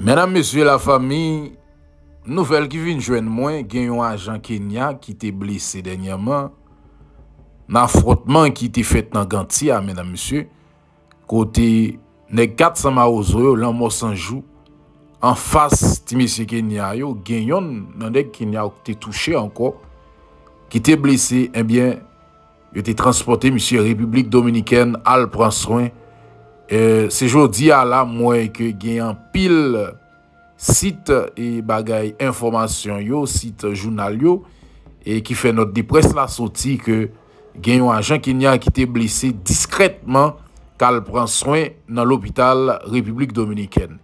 Mesdames, Messieurs, la famille, nouvelle qui vient joindre moi, a un agent Kenya qui était blessé dernièrement dans affrontement qui était fait dans Gantia, mesdames, messieurs, côté les 400 maozo, l'an mort sans jour, en face de monsieur Kenya, y a un agent Kenya qui était touché encore, qui était blessé, eh bien, il était transporté, monsieur République Dominicaine, à prend soin, E, Sejou di ala mwen ke genyon pil sit e bagay informasyon yo, sit jounal yo, e ki fe not depres la soti ke genyon anjan kenyan ki te blise diskretman kal pran swen nan lopital Republik Dominikene.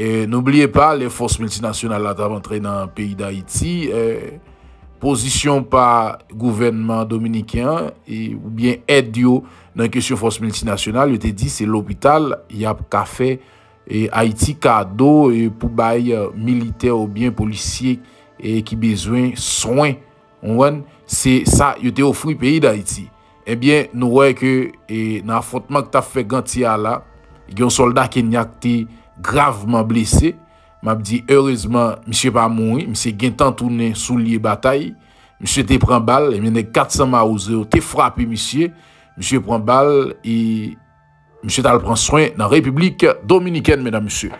E noubliye pa, le fos multinasyonal la tab antre nan peyi da Iti, e, posisyon pa gouvenman Dominikene, ou bien ed yo, Nan kesyon Fos Multinasyonal, yo te di se l'opital, yap kafe e, Haiti kado e, pou baye euh, militer ou bien policier e, ki bezwen soin, onwen. Se sa, yo te ofri peyi da Haiti. Ebyen, eh nou wè ke nan afontman ktaf fe ganti ala, gen soldat kenyak te graveman blese, map di, heurezman, mi se pa mouni, mi se gen tantounen sou liye batayi, mi se te pren bal, mi ne katsan ma ouze ou te frape, mi se... Monsye Prenbal Monsye Tal Prensoin Nan Republik Dominiken Monsye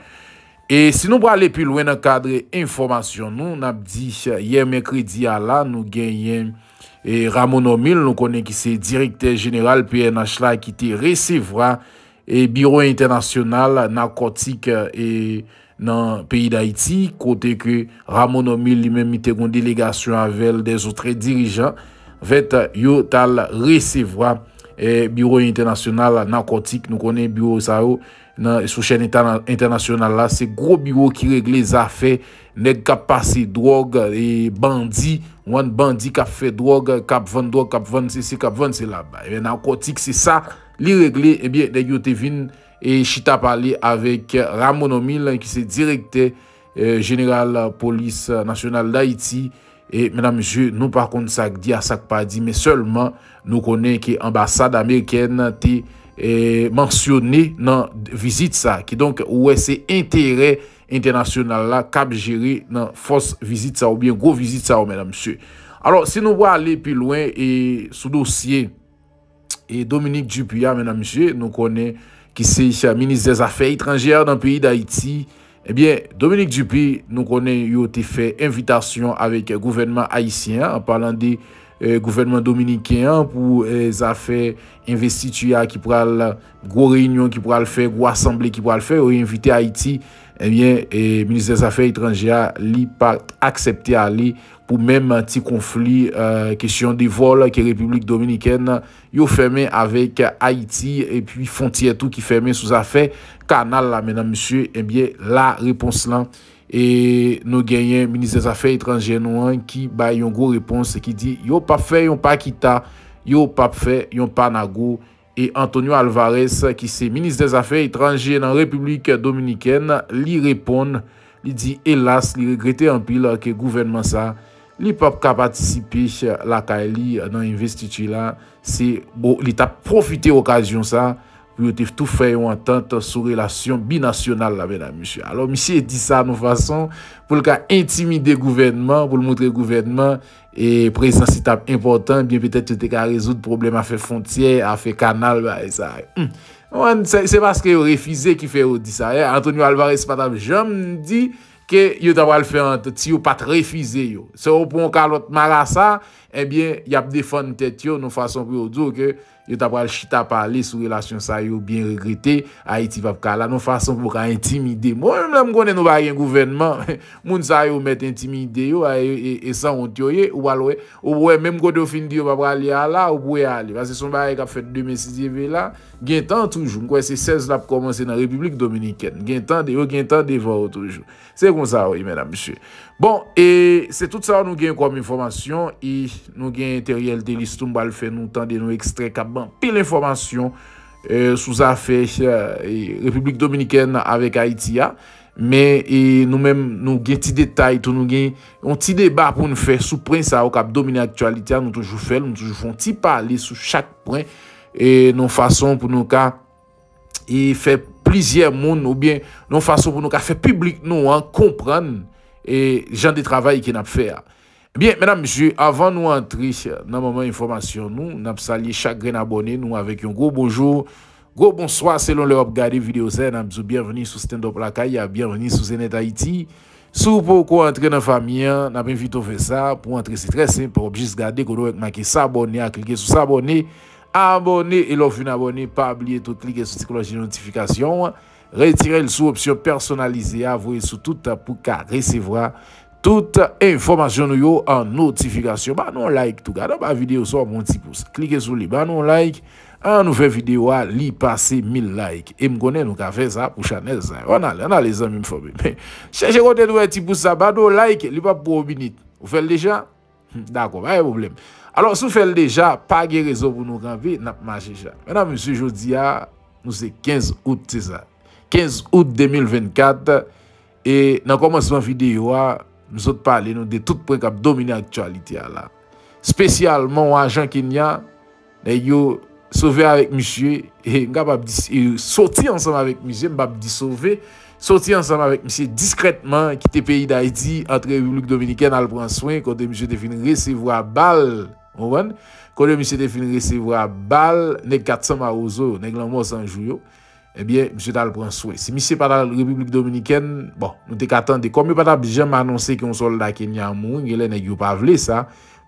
Sinon pou ale pi lwen Nan kadre informasyon nou Nan ap di yem ekredi ala Nou gen yem Ramon Omil Nou konen ki se direkter general PNH la ki te resevwa E biro internasyonal Nakotik Nan peyi da iti Kote ke Ramon Omil Li menmite kon delegasyon Avel de zotre dirijan Vet yo Tal resevwa eh, bureau international narcotique, nous connaît bureau ça sur sous chaîne internationale là, c'est gros bureau qui règle les affaires, nèg qui passer drogue et bandit, one bandit qui fait drogue, qui vend drogue, qui vend ceci, qui vend cela. Bah, et narcotique c'est ça, li régler eh bien nèg yo te vin et chita parler avec Ramon Omil qui c'est directeur de euh, général police nationale d'Haïti. Et mesdames, messieurs, nous par contre, ça dit à ça pas dit, mais seulement nous connaissons que l'ambassade américaine a eh, mentionné dans la visite ça, qui donc, ouais, c'est intérêt international là, cap géré dans force visite ça, ou bien gros visite ça, mesdames, messieurs. Alors, si nous voulons aller plus loin et sous dossier, et Dominique Dupuya, mesdames, messieurs, nous connaissons qui c'est ministre des Affaires étrangères dans le pays d'Haïti. Ebyen, Dominique Dupé nou konen yo te eh, eh, fè invitation avèk gouvenman Haitien an, an palan de gouvenman Dominikien an pou zafè investituyan ki pou al gwo reynyon ki pou al fè, gwo asemble ki pou al fè, ou yinvite Haiti Ebyen, eh Ministre des Affaires étrangères li pa aksepte a li pou mèm anti-konflit, kèsyon euh, di vol ki Republik Dominikène, yo fèmè avèk Haiti, epi fonti etou ki fèmè sou zafè, kanal la mèdame monsieur, ebyen la repons lan. E nou genyen Ministre des Affaires étrangères nou an ki ba yon go repons, ki di yo pa fè yon pa Akita, yo pa fè yon pa Nagou, E Antonio Alvarez ki se Ministre des Affaires étrangères nan République Dominikène li reponde, li di hélas, li regrette empil ke gouvernement sa, li pape kapatisipe lakay li nan investiture la, li bon, ta profite okasyon sa. pou yo te tout fè yon entente sou relasyon binasyonal la mè nan mè chè. Alors mè chè di sa nou fason pou l'ka intimide gouvernement, pou l'montre gouvernement, e presensitap important, biè pètè yon te ka rezout problem a fè fontyè, a fè kanal, bè a yon sè. Mwen, se baske yon refize ki fè yon di sa, antonyo Alvarez patam jom di, ke yon tabal fè an, te ti yon pat refize yon. Se yon pou an kalot mara sa, ebyen, yap defon tèt yon nou fason pou yon dò ke, Yo tap pral chita pale sou relasyon sa yo Bien rekrete, Haiti vap kala Non fason pou ka intimide Mwen mwen mwen konnen nou bagen gouvernman Mwen sa yo met intimide yo e, e, e san ont yo ye, ou alwe Ou mwen mwen mwen kote ou fin di yo Vap pral li ala, ou pou e ali Vase son bagen kap fet 2006 yé ve la Gintan toujou, mwen kwen se 16 lap komanse nan Republik Dominiken Gintan de yo, gintan de vore toujou Se kon sa woy menam chou Bon, e se tout sa ou nou gen koum informasyon, nou gen teriyel de listoum bal fe nou tan de nou ekstrek ka ban pil informasyon e, sou zafè e, republik dominiken avèk Haiti ya. Men nou men nou gen ti detay tou nou gen nou ti deba pou nou fe sou prensa ou kap domini aktualitya nou toujou fel, nou toujou fon ti pale sou chak prensa e nou fason pou nou ka e fe plizye moun ou bien nou fason pou nou ka fe publik nou an komprenn et gens de travail qui n'a fait. Bien, mesdames, messieurs, avant nous entrer dans le moment information, nous, avons salué chaque abonné, nous, avec un gros bonjour, gros bonsoir, selon le regardé vidéo, nous bienvenue sur Stand Up La bienvenue sur Zenet Haïti. Si vous pouvez entrer dans la famille, nous invité à faire ça. Pour entrer, c'est très simple, juste garder, vous avez marqué s'abonner, cliquer sur s'abonner, abonner, et l'offre abonné, pas oublier de cliquer sur la cloche de notification. Retirez-le sous personnalisée à vous et sous tout pour toute recevoir toute nou yo en notification. Ba non like tout. gada ma vidéo sou mon petit ti pous. Klike sou ba like En nouvelle vidéo a li passé 1000 likes et me konen nou ka fait ça pour chanel ça. On a on a les amis m Mais, Cheche côté nou petit ti ça, sa ba like li pas pou obinit. Ou faites déjà. Hum, d'accord, pas de problème. Alors pas fel déjà. Pas ge réseau vous nous kanpe, n'a pas Monsieur jodi a, nous 15 août. 15 Oud 2024, e nan komansman videyo a, msot pale nou de tout prek ap domine aktualite a la. Spesyalman wajan Kenya, e yo sove avik msye, e soti ansan avik msye, mbap di sove, soti ansan avik msye diskretman, kite peyi da Haiti, entre Republik Dominikene al pranswen, kode msye defini resevwa bal, kode msye defini resevwa bal, nek katsan ma ozo, nek lan mwos anjou yo, Ebyen, msye dal pranswe. Si misye patal Republik Dominiken, bon, nou dek atan dekom. Mwen patal bi jem anonsen ki yon solda Kenya moun, yelen e gyon pa vle sa,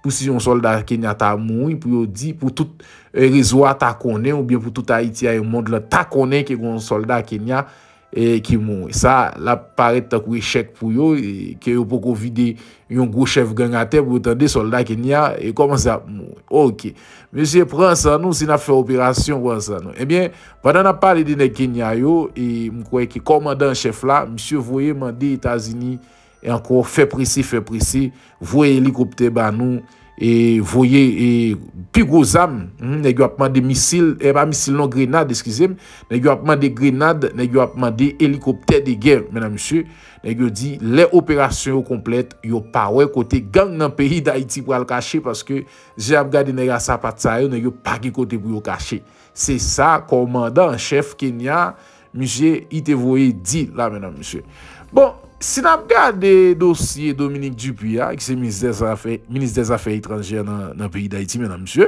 pou si yon solda Kenya ta moun, pou yo di, pou tout eh, rezwa ta konen, ou byen pou tout Haiti a yon mond, le ta konen ki yon solda Kenya moun, E ki moun, sa la paret takou e chek pou yo, e ke yo pou kou vide yon gwo chef gangate, pou tande soldat Kenya, e koman sa moun. Ok, monsie pransan nou si na fe operasyon pransan nou. Ebyen, eh padan na pale di ne Kenya yo, e mkwe ki komanda en chef la, monsie voye mande Itazini, e anko fe presi, fe presi, voye helikopte ban nou, et voyez et plus gros âme, hein, des missiles, a eh, et pas missiles, non grenades, excusez-moi il des a demandé d'hélicoptères a de guerre mesdames messieurs nèg dit les opérations complètes yo pas de côté gang dans pays d'Haïti pour le cacher parce que j'ai regardé nèg ça pas ça yo n'y pas qui côté pour le cacher c'est ça commandant chef Kenya monsieur il te dit là mesdames messieurs bon Sin ap gade dosye Dominique Dupuy a, ah, ki se Ministre des Affaires Étrangères nan peyi d'Haïti, mè nan msye,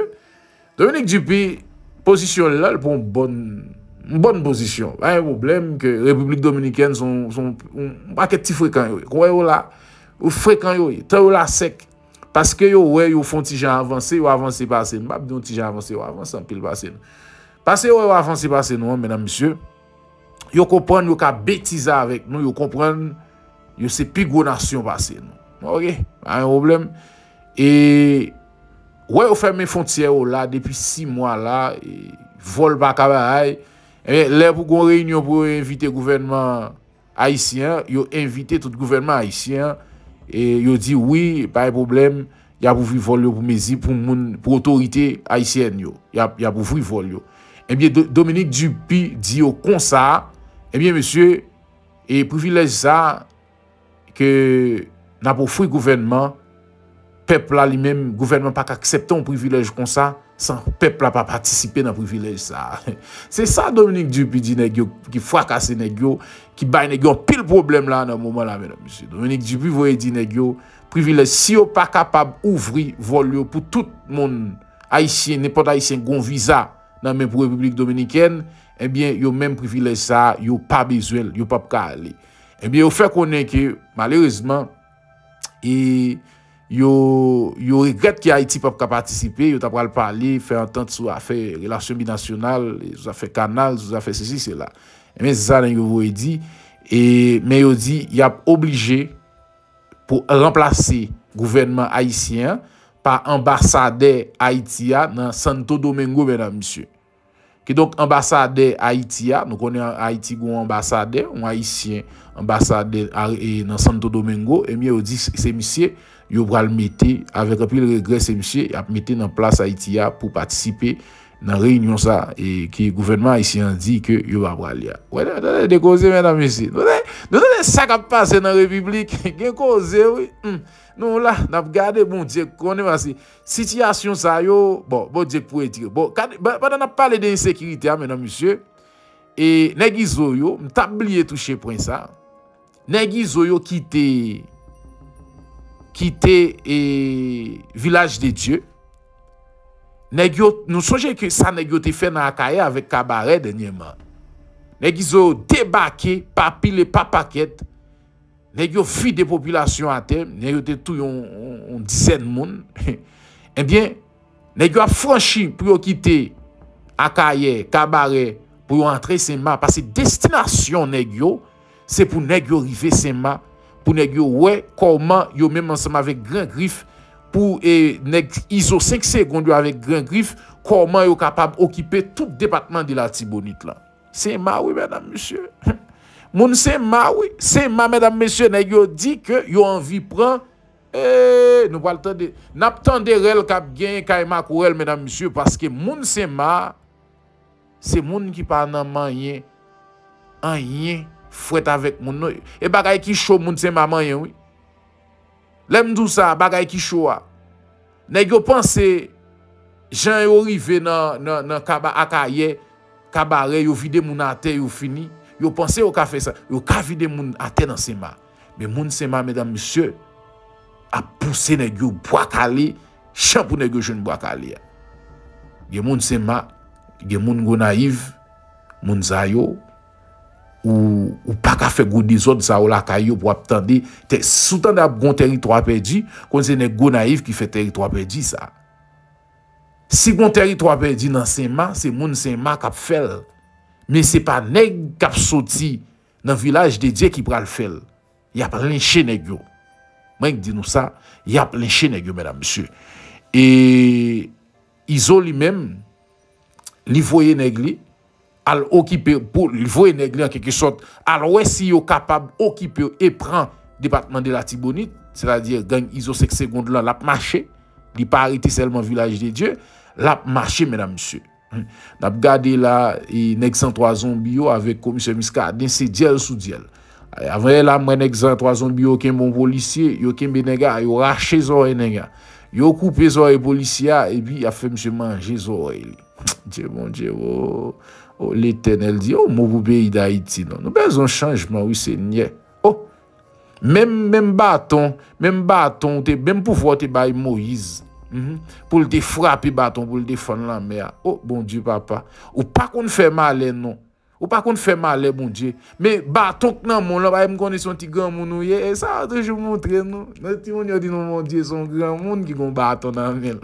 Dominique Dupuy, posisyon lè lè pou m bon, m bon posisyon. A yon problem ke Republik Dominikène son, son, m akè ti frekant yoy, kon wè yon la, ou frekant yoy, te wè yon la sek, paske yon wè yon fon ti jan avanse, yon avanse basen, m ap diyon ti jan avanse, yon avanse anpil basen. Paske yon wè yon avanse basen wè, mè nan msye, yon kompren yon ka betiza avèk nou, Yo se pi gwo nasyon basen. Ok? A yon problem. E, wè yo fèmè fonciè yo la, depi 6 mwa la, e, vol baka bè aè. E, lè pou goun reynyon pou yo invite gouvernement Haitien, yo invite tout gouvernement Haitien, e yo di, wè, pa yon problem, ya pou vwi vol yo pou mezi, pou autorite Haitien yo. Ya pou vwi vol yo. E, domenik dupi di yo konsa, e, mwenye, mwenye, mwenye, mwenye, mwenye, mwenye, mwenye, mwenye, mwenye, mwen ke nan pou fwi gouvenman, pepl la li men, gouvenman pa kakseptan ou privilej kon sa, san pepl la pa patisipe nan privilej sa. Se sa Dominique Duby di negyo, ki fwa kase negyo, ki bay negyo, pil problem la nan mouman la men, Dominique Duby voye di negyo, privilej, si yo pa kapab ouvri vol yo, pou tout moun, Haitien, ne pot Haitien gonvisa, nan men pou republik Dominiken, eh ebyen yo men privilej sa, yo pa bezuel, yo pa pka ale. Eh e mi yo fe konen ki, malerizman, yo regret ki Haiti pa pou ka patisipe, yo ta pral pale, fe entente sou a fe relasyon binasyonal, sou a fe kanal, sou a fe seji, se la. E mi yo se sa nan yo vwe di, men yo di, yo ap oblije pou remplase gouvenman Haitien pa ambasade Haitia nan Santo Domingo, mwen a msye. Ki donk ambasade Aitia, nou konen Aitigou ambasade, ou Aitien ambasade e, nan Santo Domingo, emye ou di se misye, yo pral mette, avek apil regre se misye, ap mette nan plas Aitia pou patisipe. nan reynyon sa, e ki gouvenman isi an di, ke yo wap wali ya. Wè, nan dekose, menan mesye, nan dekose sakap pase nan republik, genkose, hmm. nou la, nap gade, bon, dik, konen vasi, sityasyon sa yo, bon, bon, dik, pou eti, bon, banan ap pale de insekirite, menan mesye, e negi zoyo, mta bliye touche pren sa, negi zoyo kite, kite, kite, e, vilaj de dieu, Nou sonje ke sa negyo te fe nan Akaye avèk kabaret denye man. Negyo zo debake, papile, papaket. Negyo fi de populasyon atè. Negyo te tou yon dizen moun. Ebyen, negyo a franchi pou yo kite Akaye, kabaret, pou yo antre senman. Pase destinasyon negyo, se pou negyo rive senman. Pou negyo we koman yo menman senman avèk gren grif. pour qu'ils e ISO 5 secondes avec grand griffe comment ils sont capables d'occuper tout le département de la Tibonite là c'est ma oui madame monsieur mon c'est ma oui c'est ma madame monsieur nèg dit que yo envie prend Eh, nous pas de n'a pas de rel cap m'a kaima madame monsieur parce que mon c'est ma c'est mon qui pas en manyen en rien fouette avec mon et bagaille qui chaud mon c'est ma manyen oui Lèm dousa bagay ki choua. Nèk yo panse, jan yo rive nan akaye, kabare, yo vide moun ate, yo fini. Yo panse yo ka fe sa, yo ka vide moun ate nan sema. Mè moun sema, mèdame, msye, a pouse nèk yo bwa kale, chan pou nèk yo jen bwa kale. Gè moun sema, gè moun gò naiv, moun zayò, ou pa ka fe gouni zon sa ou la kayo pou ap tande, te soutan de ap goun teri 3 perdi, kon se ne goun naif ki fe teri 3 perdi sa. Si goun teri 3 perdi nan senman, se moun senman kap fel, men se pa neg kap soti nan vilaj de dje ki pral fel, yap lenche negyo. Mwenk di nou sa, yap lenche negyo, mèdam, msye. E izo li menm, li voye negli, à occuper pour le vrai négler en quelque sorte alors l'ouest, si yo capable occuper et prend département de la Tibonite c'est-à-dire gang iso 5 secondes là l'a marché li pas arrêté seulement village de Dieu l'a marché mesdames messieurs hmm. n'a regardé là nexant trois zombies avec commissaire Miscardin, c'est diel sous diel eh, avant là moi nèg trois zombies aucun bon policier aucun bénéga yo raché zoé il yo coupé zoé policier et puis il a fait monsieur manger zoé Dieu mon Dieu oh. Oh l'Éternel dit, oh, mon pays d'Haïti, non, nous avons besoin de changement, oui, Seigneur. Oh, même, même bâton, même bâton, même pouvoir, tu es Moïse. Mhm. pour le défrapper bâton, pour le défendre la mer. Oh, bon Dieu, papa. Ou pas qu'on fait mal, non. Ou pa kon fè male, moun diye. Me batonk nan moun la, baye mkone son ti gran moun nou ye, e sa a toujou moun tre nou. Nè ti moun yo di nou moun diye, son gran moun ki kon baton nan men.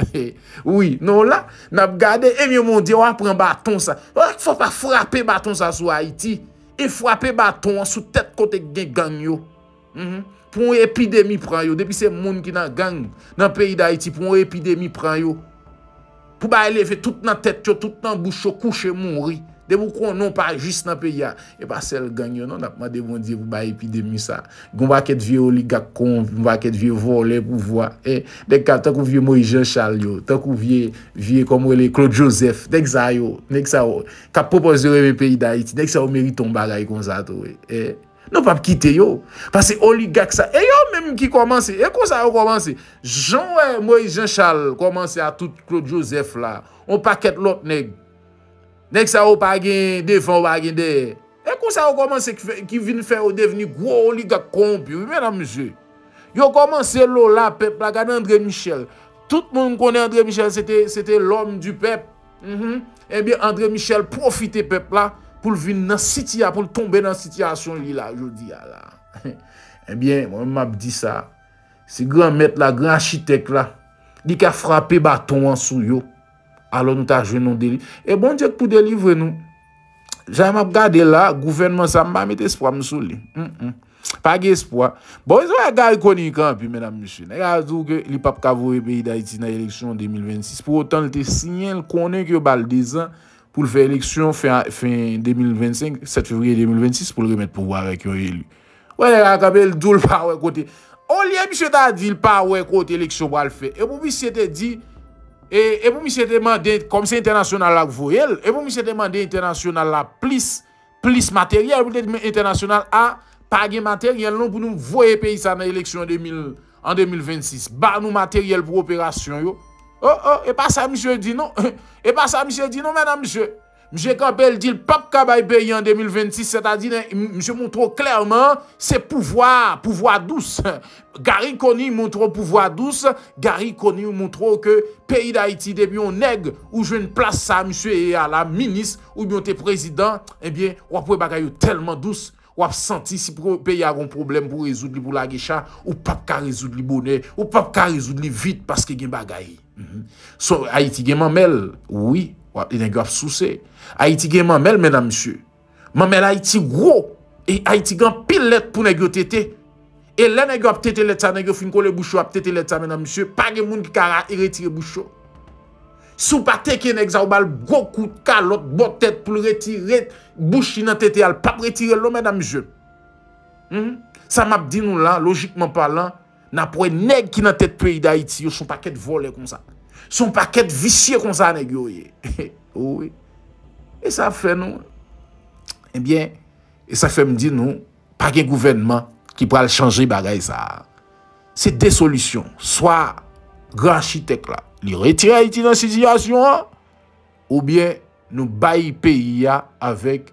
Ouye, oh, nou la, nan ap gade, e mi moun diye, wapren baton sa. Wap fwa pa fwrape baton sa sou Haiti. E fwrape baton an sou tet kote gen gang yo. Mm-hmm. Pou mwen epide mi pran yo. Depi se moun ki nan gang, nan peyi da Haiti, pou mwen epide mi pran yo. Pou baye leve tout nan tet yo, tout nan boucho, kouche moun ri. De pou konon pa jist nan pe ya E pa sel ganyon nan Ma devon diye pou ba epidemi sa Goumba ket vie oligak kon Goumba ket vie vole pou vo e, Dek ka tankou vie Moïse Jean Charles yo Tankou vie komwele Claude Joseph Dek sa yo Dek sa yo Kapopoze wewe peyi da iti Dek sa yo meri ton bagay kon sa to e, e. Non pa pkite yo Pase oligak sa E yo menm ki komanse E kon sa yo komanse Jean Moïse Jean Charles Komanse a tout Claude Joseph la On paket lot neg Nèk sa ou pa gen, defon pa gen de. E kon sa ou koman se ki vin fè ou deveni gwo ou li ga komp yo. Mè nan mè sè. Yo koman se lò la pep la gade André Michel. Tout moun konè André Michel, sète l'om du pep. Mm-hmm. E eh bè André Michel profite pep la pou l'vin nan sitiya, pou l'tombe nan sitiya a son li la. Je l'di ya la. E eh bè, mè mè mabdi sa. Se gran mèt la, gran achitek la, li ka frape baton an sou yo. alo nou ta jwenon delivre. E bon dièk pou delivre nou, jayman gade la, gouvenman sa mba met espwa msou li. Mm, mm. Pa ge espwa. Bon, yon e a gade koni yon kampi, menam msou, nan yon a zouke, li pap kavou e peyi da iti nan yon eleksyon en 2026. Po wotan, li te sinyen l konen ki yo baldezan pou l fey eleksyon fin 2025, 7 fevriye 2026 pou l remet pou ware ki yo elu. Wè, nan yon a kabe, l djoul pa wè kote. O liye msou ta di, l pa wè kote eleksyon wale fe. Et pour comme Demandé, comme c'est international la voyelle, et vous m'y demandé international la plus, plus matériel, vous dites international a ah, page matériel non pour nous voyez pays ça élection l'élection en 2026. Ba nous matériel pour opération yo. Oh, oh, et pas ça Monsieur dit non. et pas ça Monsieur dit non, Madame monsieur. Mje kan bel di l pap kabay beyi an 2026, se ta di mse montrou klerman se pouvoi, pouvoi dous. Gari koni montrou pouvoi dous, gari koni montrou ke peyi da Haiti debyon neg ou jwen plasa mse e ala, minis ou biyon te prezident, ebyen eh wapwe bagay ou telman dous, wap senti si peyi agon problem pou rezoud li pou la gecha, ou pap ka rezoud li bonè, ou pap ka rezoud li vit paske gen bagay. Mhm. So, Haiti gen manmel, oui. A iti gen mamel mena msye Mamel a iti gro E a iti gen pil let pou nek yo tete E le nek yo ap tete let sa Nek yo fin ko le boucho ap tete let sa mena msye Pa gen moun ki kara e retire boucho Sou pa teke nek za ou bal Gou kout ka lot bot tete pou le retire Bouchi nan tete al pap retire lo mena msye Sa hmm? map di nou lan Logikman pa lan Na pou e neg ki nan tete peyi da iti Yo son paket vole kon sa Son paket visye kon sa anegyo ye Ou we E sa fe nou E bien E sa fe mdi nou Paket gouvenman Ki pral chanje bagay sa Se desolisyon Soa Gran chitek la Li retire a iti nan sitiyasyon Ou bien Nou bayi peyi ya Avèk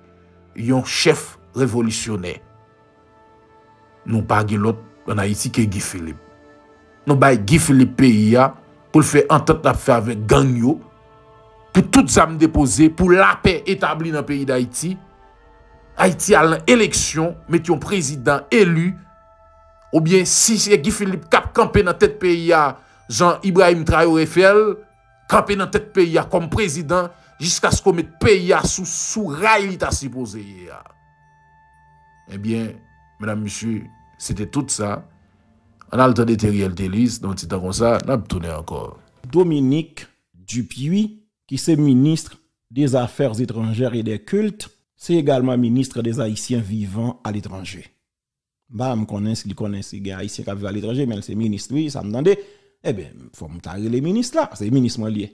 Yon chef Revolisyonè Nou pagi lot An a iti ke gifilip Nou bayi gifilip peyi ya pou l fè entente la fè avè ganyo, pou tout zame depose, pou la pè etabli nan peyi d'Haïti, Haïti al nan eleksyon, met yon prezident elu, ou bien si yè Gifilip Kap kampe nan tèt peyi ya, Jean Ibrahim Trai ou Eiffel, kampe nan tèt peyi ya kom prezident, jiska sko met peyi ya sou sou raylita sipose ye ya. Eh bien, menam mishu, se te tout sa, En al temps de Teriel Telis, comme ça, ça ça, on encore. Dominique Dupuy, qui est ministre des affaires étrangères et des cultes, c'est également ministre des Haïtiens vivants à l'étranger. Je connais konen si li konen si qui vivent à l'étranger, mais c'est ministre, oui, ça me demande. eh ben, faut me les le ministre là, c'est ministre y a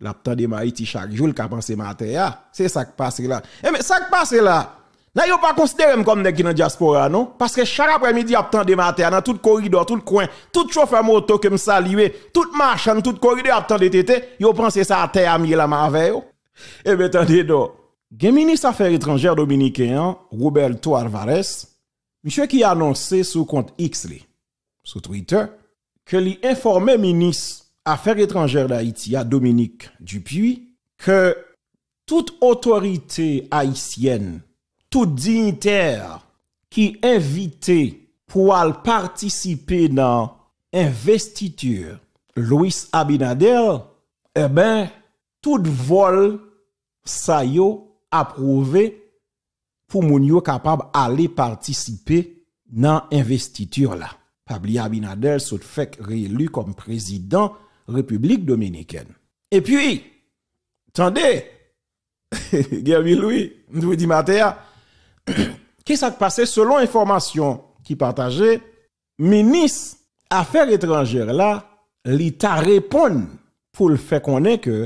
La de ma Haïti chak joul ka panse mater ah, c'est ça qui passe là. Eh ben, ça qui passe là. Là, yo pas considéré comme nèg qui dans diaspora non parce que chaque après-midi a de matin dans tout corridor, tout le coin, tout chauffeur moto que me tout marchand, tout corridor a de tété, yo pensé eh ça à terre mi la merveille. Et ben attendez donc. Gen ministre affaires étrangères dominicain Roberto Alvarez, monsieur qui a annoncé sous compte X sur Twitter que l'informé informé ministre affaires étrangères d'Haïti Dominique Dupuis que toute autorité haïtienne tout digniter ki evite pou al partisipe nan investitur. Louis Abinadel, e eh ben, tout vol sayo aprove pou moun yo kapab ale partisipe nan investitur la. Pabli Abinadel sot fek reyelu kom prezident Republik Dominiken. E pi, tande, gèmi Louis, Louis Dimatea, Kè sa k'pase selon informasyon ki pataje Menis afer etranjere la Li ta repon pou l'fè konè ke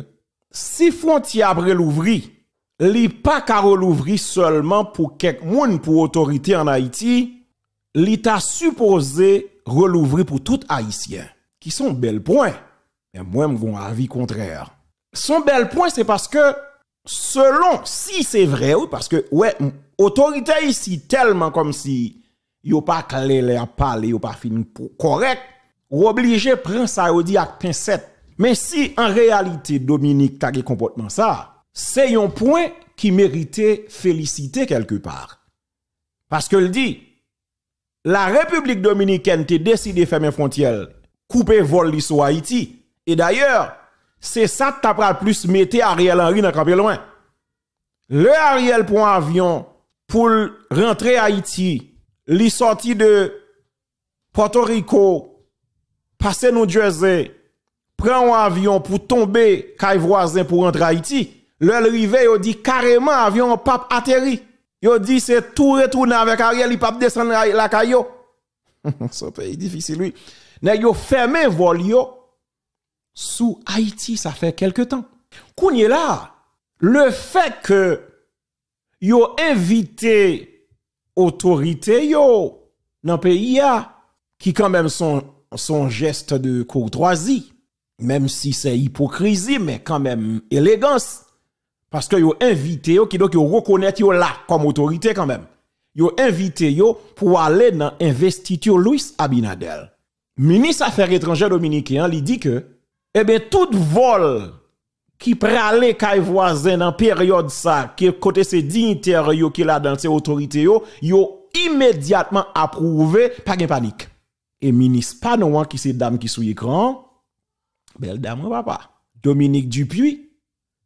Si fon ti apre louvri Li pa ka louvri seulement pou kek moun pou otorite an Haiti Li ta supose louvri pou tout Haitien Ki son bel point Mwen mwen avi kontrèr Son bel point se paske Selon si se vre ou Ou paske ouè mwen autorité ici tellement comme si yo pas clair il parler, yo pas fini correct, ou obligé Prince ça à dit Mais si en réalité Dominique t'a comportement ça, c'est un point qui méritait félicité quelque part. Parce que le dit, la République dominicaine a décidé de fermer frontières, couper vol sur Haïti. Et d'ailleurs, c'est ça que plus mettre Ariel Henry dans le loin. Le Ariel prend avion pour rentrer à Haïti, li sorti de Porto Rico, passer New Jersey, prend un avion pour tomber caille voisin pour rentrer à Haïti. le rivet, il dit carrément avion pape atterri. Il dit c'est tout retourner avec Ariel, il pas descendre la caillou. C'est pays difficile oui. Ne yo fermé vol sous Haïti ça fait quelque temps. Kounye là, le fait que yo invite autorité yo dans pays qui quand même son son geste de courtoisie même si c'est hypocrisie mais quand même élégance parce que yo invité yo qui donc yo reconnaître yo là comme autorité quand même yo invité yo pour aller dans investiture Louis Abinadel ministre affaires étrangères dominicain il dit que eh ben tout vol qui pralé kay voisin en période ça qui côté ces dignitaires yo qui là dans ces autorités yo yo immédiatement approuvé pas de panique et ministre pas non qui ces dame qui sous écran belle dame papa Dominique Dupuis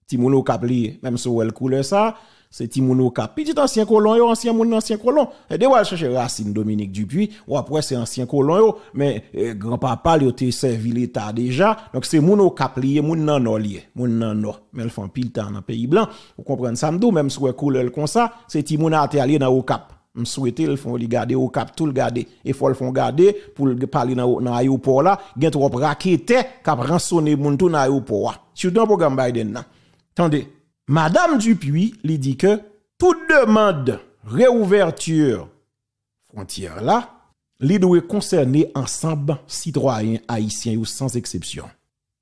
Timono Kapli, même si elle coule ça, c'est Timoun Cap. ancien colon, yo, ancien moun, ancien colon. Et eh, de va chercher Racine Dominique Dupuis, ou après c'est ancien colon, yo, mais eh, grand-papa, il était servi l'État déjà. Donc c'est moun Cap lié, moun nan non lié, moun nan non. Mais le font pile temps dans pays blanc. Vous comprenez ça, même si vous couleur comme ça, c'est Timoun a allié dans au Cap me souhaiter le font garder au cap tout le garder et faut le font garder pour parler dans dans aéroport là gain trop raquette cap rançonner moun tout dans aéroport surtout dans programme Biden là attendez Madame Dupuis li di ke, tout demande reouverture frontiere la, li dwe konserne ansanbe sidroyen Haitien yon sans eksepsyon.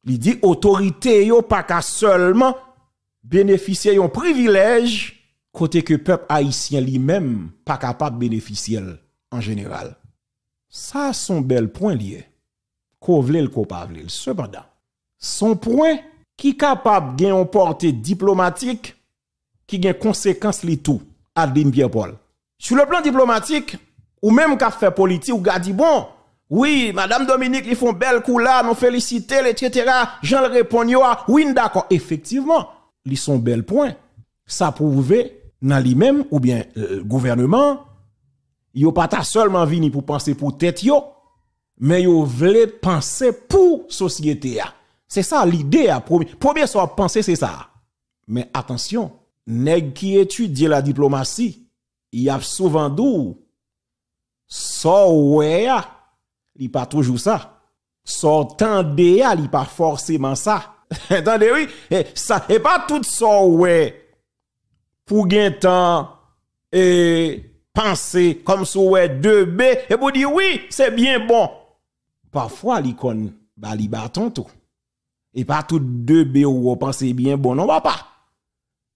Li di, otorite yon pa ka solman, beneficyen yon privilej, kote ke pep Haitien li men, pa ka pak beneficyen en general. Sa son bel poin li e, kovle l kopavle l sebanda. Son poin, Ki kapab gen yon porte diplomatik ki gen konsekans li tou Adeline Biapol? Sou le plan diplomatik, ou menm ka fe politi ou ga di bon, oui, madame Dominique li fon bel kou la, nou felicitele, et cetera, jen le repon yo a, oui, n'dakon. Efektiveman, li son bel poin. Sa pou ve nan li menm ou bien euh, gouvernement, yo pata solman vini pou panse pou tet yo, men yo vle panse pou sosyete ya. C'est ça l'idée à premier. Premier soir penser, c'est ça. Mais attention, nèg qui étudie la diplomatie, il y a souvent d'où. so ah, il pas toujours ça. Sortez, ah, il pas forcément ça. Entendez, oui? Et, eh, ça, et pas tout ouais. pour gagner temps et penser comme ouais, 2B et vous dire oui, c'est bien bon. Parfois, l'icône, bah, li bâton tout. Et pas tous deux B ou pensez bien bon, non, papa.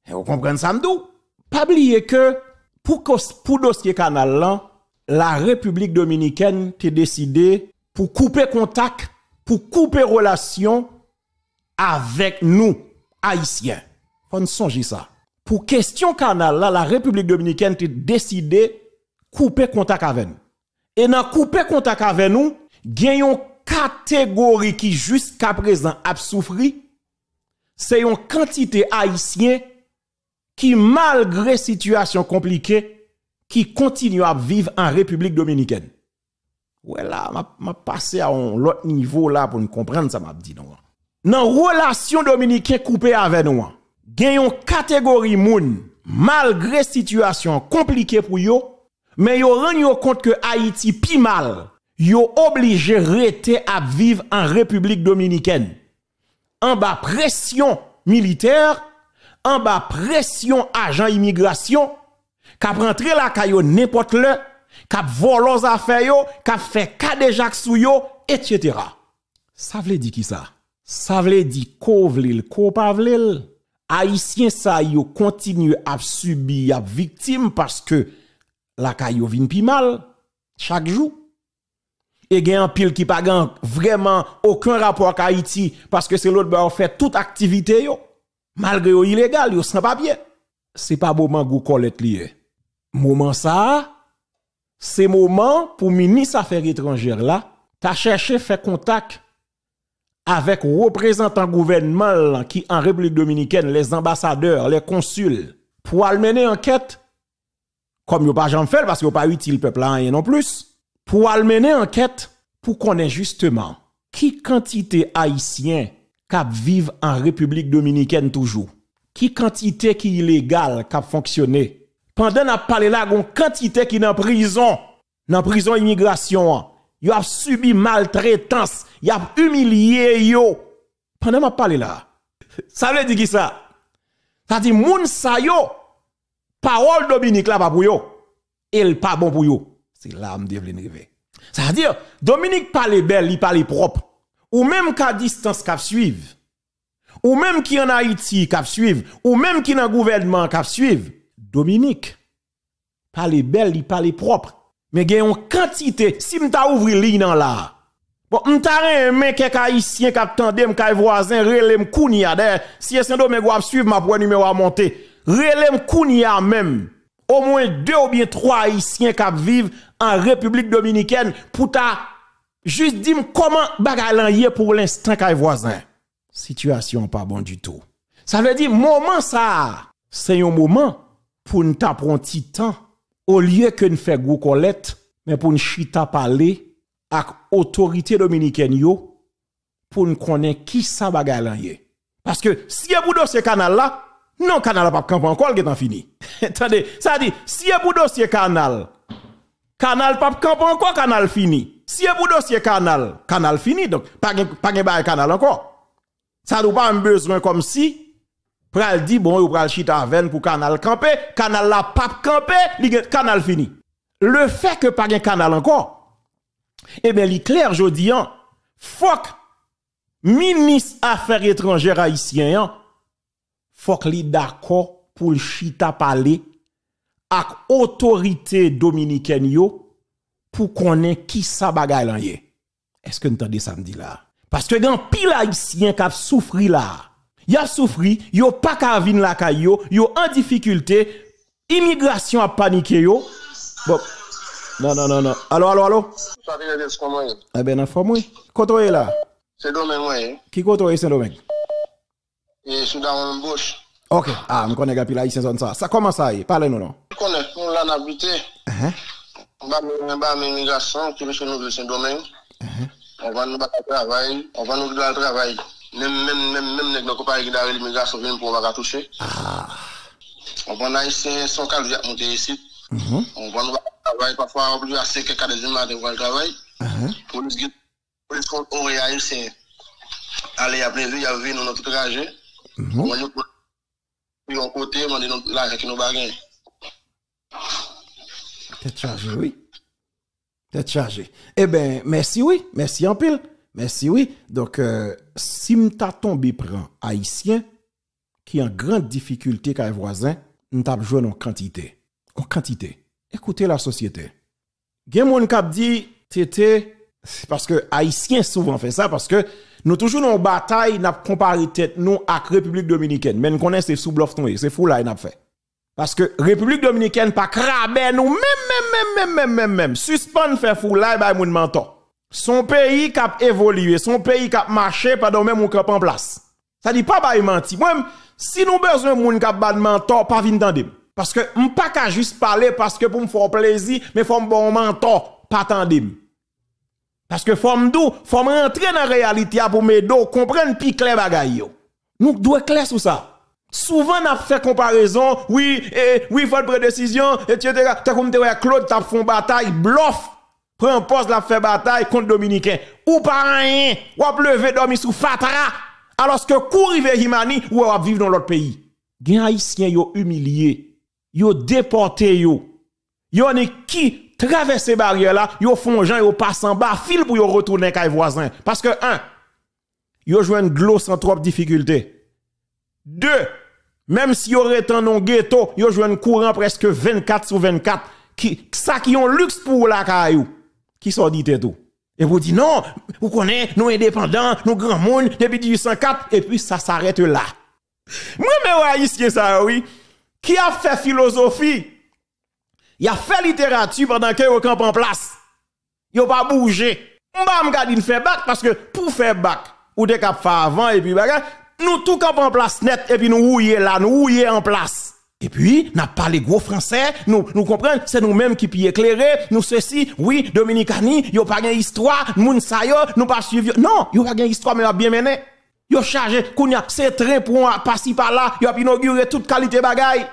Et vous comprenez ça, m'dou? Pas oublier que, pour, pour dossier canal là, la République dominicaine t'a décidé pour couper contact, pour couper relation avec nous, Haïtiens. Faut ne songer ça. Pour question canal là, la République dominicaine t'a décidé couper contact avec nous. Et dans couper contact avec nous, gagnons catégorie qui jusqu'à présent a souffri, c'est une quantité haïtienne qui, malgré situation compliquée, qui continue à vivre en République dominicaine. Voilà, je m'a passé à un autre niveau là pour nous comprendre ça m'a dit non. Dans relation dominicaine coupée avec nous, une catégorie moun malgré situation compliquée pour yo, mais yo rend compte que Haïti pi mal yo obligé rete à vivre en République dominicaine. En bas pression militaire, en bas pression agent immigration, k'ap rentre la kayo n'importe le, k'ap affaires yo, k'ap fait des sou yo, etc. Ça veut dire qui ça? Ça veut dire ko vle ko pa Haïtien ça yo continue à subir, à victime parce que la kayo vin pi mal chaque jour et gen un pile qui pas vraiment aucun rapport avec Haïti parce que c'est l'autre bord fait toute activité yo malgré yo illégal yo sans papier c'est pas moment gou Colette lié moment ça c'est moment pour ministre affaires étrangères là t'a cherché faire contact avec représentant gouvernement qui en République dominicaine les ambassadeurs les consuls pour mener enquête comme yo pas j'en fait parce que pas pas utile peuple rien non plus pou al mene anket pou konen justeman ki kantite haisyen kap vive an Republik Dominiken toujou, ki kantite ki ilegal kap fonksyone, panden ap pale la goun kantite ki nan prison, nan prison imigrasyon an, yo ap subi maltretans, yo ap umilye yo, panden ap pale la, sa mwen di ki sa, sa di moun sa yo, parol Dominik la pa pou yo, el pa bon pou yo, c'est là que je rêver. Ça veut dire, Dominique parle belle, il parle propre. Ou même qu'à distance qu'à suivre. Ou même qui en Haïti qu'à suivre. Ou même qui dans le gouvernement qu'à suivre. Dominique parle belle, il parle propre. Mais il y a une quantité. Si m'ta ouvri l'île dans là. Bon, m'ta remè quelques haïtien qui tendem m'ka voisin relè kounia si c'est do me suivre m'a pour numéro à monter. Relè kounia même. Au moins deux ou bien trois haïtiens qui vivent en République dominicaine pour ta juste dire comment bagalan pour l'instant kay voisin. Situation pas bon du tout. Ça veut dire moment ça, c'est un moment pour nous un petit temps au lieu que nous faire gros colette mais pour nous chita parler avec autorité dominicaine pour nous connaître qui ça bagalan Parce que si vous dossier canal là, non canal pas encore fini. Attendez, ça dit si vous dossier canal Canal pas camp encore, canal fini. Si vous dossier canal, canal fini. Donc, pas de bail canal encore. Ça n'a pas un besoin comme si, pral dit, bon, vous pral chita avec pour canal camper canal la pap campé, canal fini. Le fait que pas de canal encore, eh bien, il clair, je dis, hein, fuck, ministre affaires étrangères haïtien, hein, faut li d'accord pour chita parler ak autorité dominicaine yo pour connaître qui sa bagay lan Est-ce que nous samedi là? Parce que grand pile haïtien qui a souffri là. Y a souffri, yo pas ka vin la kayo, yo en difficulté, immigration a paniqué yo. Bon. Non, non, non, non. Allô, allô, allô? Eh bien, informe-moi. Kotoye là? C'est domaine, oui. Qui kotoye, c'est domaine? Et mon Bouche. Ok, ah, je connais Gapi Haïtien zone ça. Ça commence à y parlez-nous non. Je connais, nous l'avons habité. On va nous migration, qui est nous saint domaine, On va nous battre travail, on va nous battre travail. Même, même, même, même, les copains qui ont l'immigration viennent pour nous toucher. On va Haïtien sans calvier monter ici. On va nous travailler parfois obligé à 5 heures du matin pour le travail. Police, police, on réagit, c'est Allez, à plaisir, il y a vu, nous, notre trajet. On puis on côté, on là avec oui. Tête Eh bien, merci, oui. Merci en pile. Merci, oui. Donc, si euh, si m'ta tombé prend haïtien qui en grande difficulté qu'un voisin, m'ta joué en quantité. En quantité. Écoutez la société. Gen moun kap di, tete, Paske Aisyen souvan fè sa, paske nou toujou nou batay nap komparitet nou ak Republik Dominikèn, men konen se sou blof tonye, se foulay nap fè. Paske Republik Dominikèn pa krabe nou, men, men, men, men, men, men, men, men, suspon fè foulay ba yon moun manta. Son peyi kap evolye, son peyi kap mache, pa domen moun kap an plas. Sa di pa ba yon manti. Mwen, si nou bezoun moun kap ba yon manta, pa vin tan dim. Paske m pa ka jis pale, paske pou m fò plèzi, me fò m bon manta, pa tan dim. Parce que forme d'où, forme rentrer dans la réalité pour m'aider comprendre plus clair bagay yo. Nous être clair sur ça. Souvent, on a fait comparaison, oui, eh, oui, faut prendre décision, tu as comme Claude, t'as fait bataille, bluff. Prend poste, la fait bataille contre Dominicain. Ou pas rien, ou a levé dormi sous fatara. Alors que courir Himani, ou a vivre dans l'autre pays. Gen haïtien yo humilié, yo déporté yo. Yo qui traverser barrière là, yo font gens, yo passent en bas, fil pour yo retourner kay voisin. Parce que, un, yo jouent une en sans trop de difficulté. Deux, même si yo retan non ghetto, yo jouent courant presque 24 sur 24. Qui, ça qui ont luxe pour la caillou. Qui sont dit tout. Et vous dites non, vous connaissez, nous indépendants, nous grand monde, depuis 1804, et puis ça s'arrête là. Moi, mais haïtien ça, oui, qui a fait philosophie il a fait littérature pendant que au camp en place. Il a pas bougé. M'ba une fait bac parce que pour faire bac, ou de cap faire avant et puis bagay. nous tout camp en place net et puis nous est là, nous est en place. Et puis, n'a pas les gros français, nous, nous comprenons, c'est nous-mêmes qui puis éclairer, nous ceci, oui, Dominicani, yo pas une histoire, moun sa yo, nous pas suivre. non, yo pas une histoire, mais a bien mené. Yo chargé, a c'est train pour passer par là, yo a inauguré toute qualité bagay.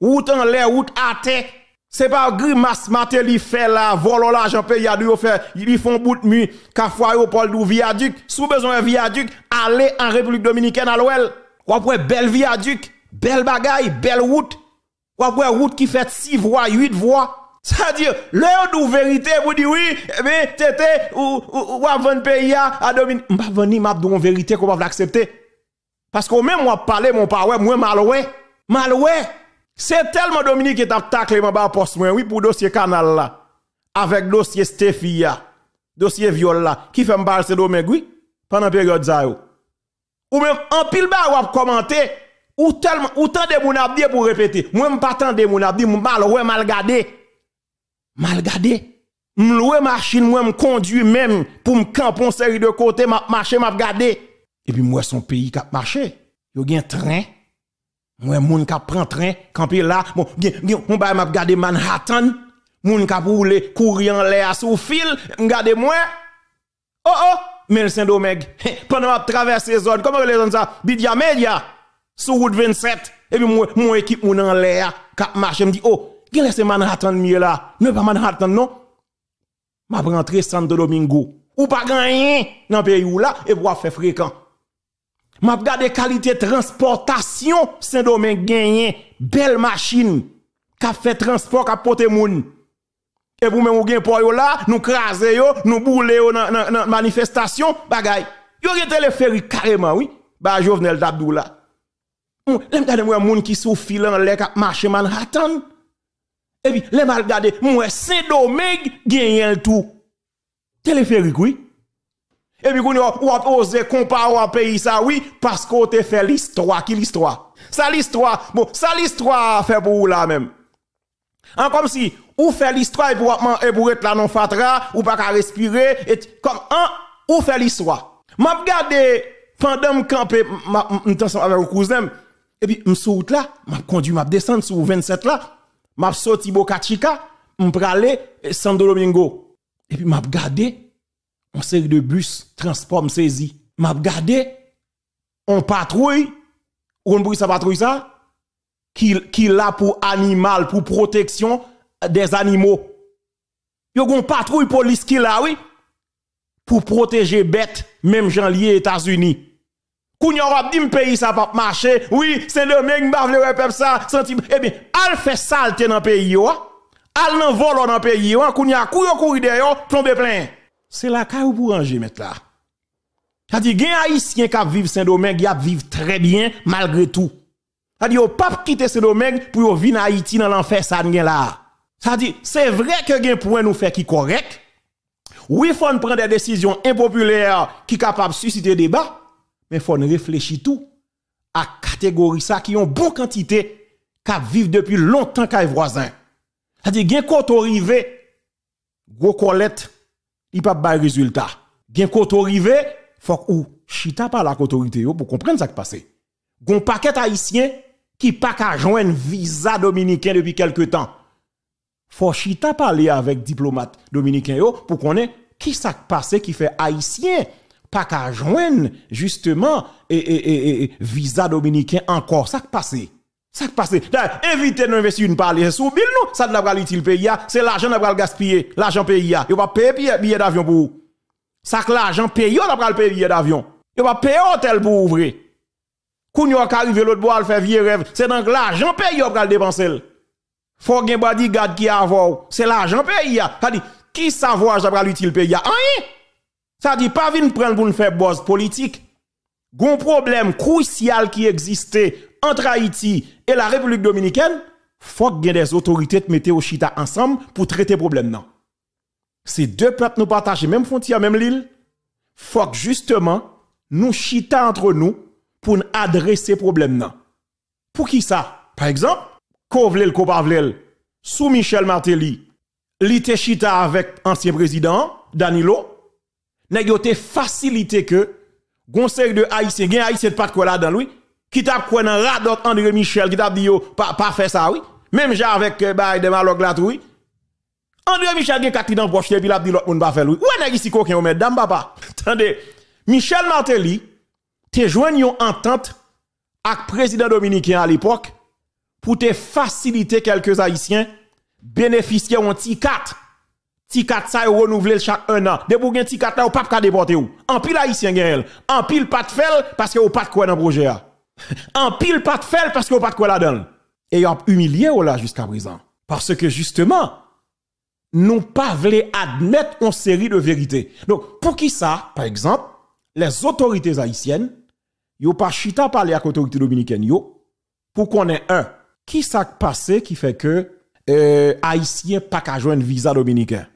Route en l'air, route à terre. C'est pas grimace maté li fait là, volo l'argent pays a dû faire, ils font bout de nuit, kafwa yo pol du viaduc, sous besoin viaduc, allez en République Dominicaine à l'OL. Ou après belle viaduc, belle bagaille, belle route. Ou après route qui fait 6 voies, 8 voies. C'est-à-dire, l'heure d'où vérité, vous dites oui, mais eh tété ou, ou, ou, avant pays à dominer. M'pa venir m'a don vérité qu'on va l'accepter. Parce que même moi parler, mon parle, moi mal ouais. Mal ouais. C'est tellement Dominique qui t'a taclé mon bas poste oui pour dossier canal là avec dossier Stefia, dossier viol là qui fait parler c'est domaine, oui pendant période ça ou même en pile bas ou commenter ou tellement ou tant de mon pour répéter moi pas tant de mon abdi mal ouais mal gardé mal gardé Moi machine moi conduit même pour m'camper série de côté m'a marcher m'a gardé. et puis moi son pays qui a marché a un train moi, moun ka prend train, camper là, bon, on ba m'a regarder Manhattan, moun ka rouler courir en l'air sous fil, M'gade moi. Oh oh, mais Saint-Domingue, pendant m'a traverser zone, comment les zones ça, Bidia Media sous route 27 et puis mon équipe moun en l'air, cap marche, me dit oh, qui laisse Manhattan mieux là, ne pas Manhattan non. M'a rentrer Santo Domingo ou pas gagner dans pays ou là et pour faire fréquent m'a regardé qualité transportation Saint-Domingue gagné belle machine qui fait transport qui porter moun. Et vous même ou gen pour yo là, nous craser yo, nous bouler dans la manifestation bagay. Yo rete le ferry carrément oui. Ba Jovenel Dabdoula. Lèm gade les moun qui sou filan lè kap marche Manhattan. Et puis, les mal regardé, moi Saint-Domingue gagné tout. Téléphérique oui. Et puis, on a osé comparer à pays ça, oui, parce qu'on te fait l'histoire. Qui l'histoire? Ça l'histoire. Bon, ça l'histoire fait pour vous là même. En hein, comme si, ou fait l'histoire et pour être là non fatra, ou pas respirer, et comme un, hein, ou fait l'histoire. M'a regardé pendant que campé, campais avec mon cousin, et puis je là, m'a conduit, m'a descendu sur 27 là, m'a sorti Bocachica, Chica, m'pralé Sando Domingo. Et puis m'a regardé, on série de bus, transport me saisi. M'a regardé, on patrouille, on bruit ça patrouille ça, qui, qui là pour animal, pour protection des animaux. Yo gon patrouille police qui là, oui, pour protéger bêtes, même gens liés États-Unis. Koun yon dit pays ça pas marcher. Oui, c'est le même m'bavle le peuple ça senti eh bien al fait salte dans pays yo. Hein. Al nan volo dans pays yo, hein. koun yon kou yo derrière, plein c'est la caille pour ranger mettre là. C'est-à-dire, il y a Haïtiens qui vivent Saint-Domingue, qui vivent très bien malgré tout. C'est-à-dire, au pape quitter Saint-Domingue pour venir en Haïti dans l'enfer, ça n'est là. C'est-à-dire, c'est vrai que un point nous fait qui correct. Oui, il faut prendre des décisions impopulaires qui sont capables de susciter débats. mais il faut réfléchir tout à catégorie ça qui ont bonne quantité, qui vivent depuis longtemps, les voisins. C'est-à-dire, gen koto un gros colette, il pas de résultat. Bien qu'auto faut ou chita par la autorité pour comprendre ça qui passe. Gon paquet haïtien qui pas qu'à joindre visa dominicain depuis quelque temps. Faut chita parler avec diplomate dominicain pour qu'on ait qui ça qui passe qui fait haïtien pas qu'à joindre justement et, et, et, e, e, visa dominicain encore ça qui passe. Ça qui passe. à investir une parler sous bill nous. Ça n'a pas l'utile pays. C'est l'argent n'a pas gaspiller. L'argent pays. Il va payer billet d'avion pour vous. Ça que l'argent pays n'a pas le billet d'avion. Il va payer hôtel pour ouvrir. Quand vous arrivez l'autre bois faire vieux rêve. C'est donc l'argent pays pour le dépenser. Faut vous gars qui avoir. C'est l'argent pays. Ça dit qui savoir la pas l'utile pays. Rien. Ça dit pas venir prendre pour nous faire boss politique. Gon problème crucial qui existait entre Haïti et la République dominicaine, faut que des autorités mettent au chita ensemble pour traiter problème non. Ces deux peuples nous partagent même frontière, même l'île. Faut que justement nous chita entre nous pour adresser problème non. Pour qui ça Par exemple, Kovlel Kopavlel sous Michel Martelly, l'ité chita avec ancien président Danilo, n'a facilité que conseil de haïtiens, gen haïtien pas quoi là dans lui, qui t'a quoi dans radot André Michel qui t'a dit yo pas faire ça oui. Même j'ai avec des Biden malog oui. André Michel gen quatre dans poche et puis l'a dit l'autre monde pas faire oui. Ou nèg ici coquin ou mesdames papa. Attendez, Michel Martelly te joint une entente avec président dominicain à l'époque pour te faciliter quelques haïtiens bénéficier un petit 4 Ticat, ça sa yo renouveler chaque un an. pou gen ticat, kat la ou pas ka déporter ou. En pile haïtien gen En pile pas de fel parce que ou pas de quoi dans projet hein. En pile pas de fel parce que ou pas de quoi là-dedans. Et ont humilié ou oh là jusqu'à présent. Parce que justement, nous pas voulons admettre une série de vérités. Donc, pour qui ça, par exemple, les autorités haïtiennes, yo pas chita parler avec autorité dominicaine yo, pour qu'on ait un, qui ça passé qui fait que, euh, haïtien pas qu'à joindre visa dominicain?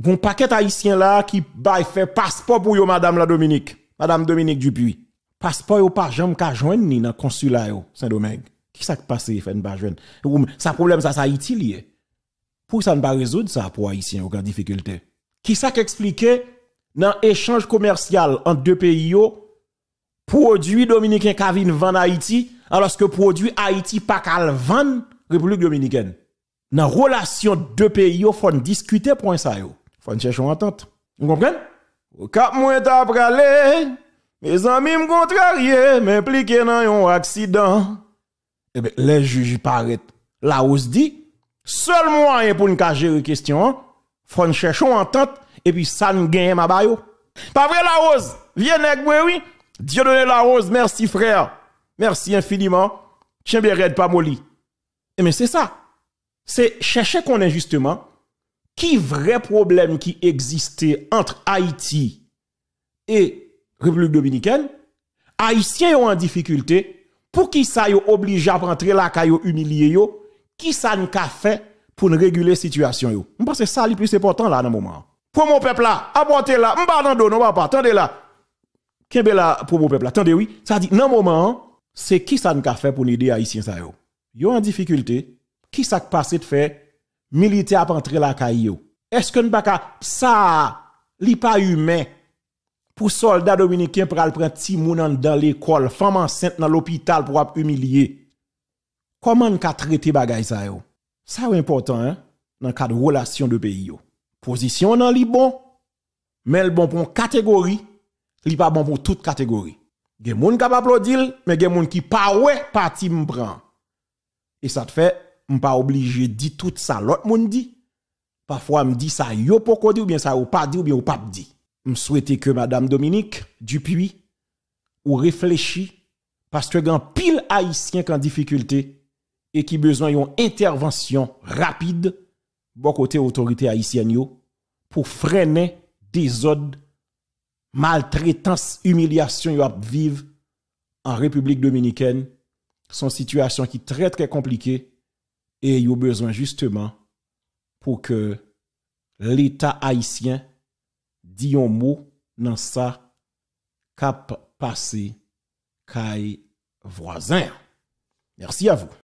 Gon paquet haïtien là qui bail fait passeport pour yo madame la Dominique, madame Dominique Dupuis. Passeport yo pas jamais ka joindre ni consulat yo Saint-Domingue. Qui ce qui passe fait pas joindre Ça problème ça ça Haïti lié. Pour ça ne pas résoudre ça pour haïtien grande difficulté. Qui ça qui explique dans échange commercial entre deux pays yo produit dominicain Kavin vend Haïti alors que produit Haïti pas qu'à vendre République dominicaine. Dans relation deux pays yo faut discuter pour ça yo faut chercher une entente. Vous comprenez? Au cap, moins après pralé. Mes amis me contrarier, m'impliquer dans un accident. Eh bien, les juges paraît. La Rose dit, seul moyen pour nous gérer une question, hein, faut chercher une entente, et puis ça nous gagne ma bayo. Pas vrai, la Rose? Viens, moi, oui. Dieu donne la Rose. merci frère. Merci infiniment. Tiens bien, pas moli. Eh bien, c'est ça. C'est chercher qu'on est justement qui vrai problème qui existait entre Haïti et République dominicaine, Haïtiens ont en difficulté, pour qui ça yo obligé à rentrer la caillou humilié yo, qui ça nous a fait pour réguler la situation Je pense que ça le plus important là dans le moment. Pour mon peuple là, apportez là, m'ba dans non pas, attendez là. Kembe là pour mon peuple attendez oui, ça dit dans moment, c'est qui ça nous a fait pour aider Haïtiens ça yo. en difficulté, qui ça passé de fait militaire a entré la caillou. Est-ce que nous pas ça li pas humain pour soldats dominicains pour aller prendre petit moun dans l'école, femme enceinte dans l'hôpital pour humilier. Comment nous traiter bagay ça Ça est important hein dans cadre de relation de pays Position dans li bon, mais le bon pour catégorie, li pas bon pour toute catégorie. des gens qui applaudir, mais des gens qui pas peuvent parti prendre. Et ça te fait suis pas obligé de dire tout ça l'autre monde dit. Parfois, me dit ça yo poko dit ou bien ça ou pas dit ou bien ou pas dit. Je souhaite que madame Dominique Dupuis ou réfléchit parce que grand pile haïtien qui en difficulté et qui besoin d'une intervention rapide bon côté autorité haïtienne pour freiner des autres maltraitance, humiliation yo vivre en République dominicaine. Son situation qui est très très compliquée et y a besoin justement pour que l'État haïtien dise un mot dans sa cap passé caille voisin. Merci à vous.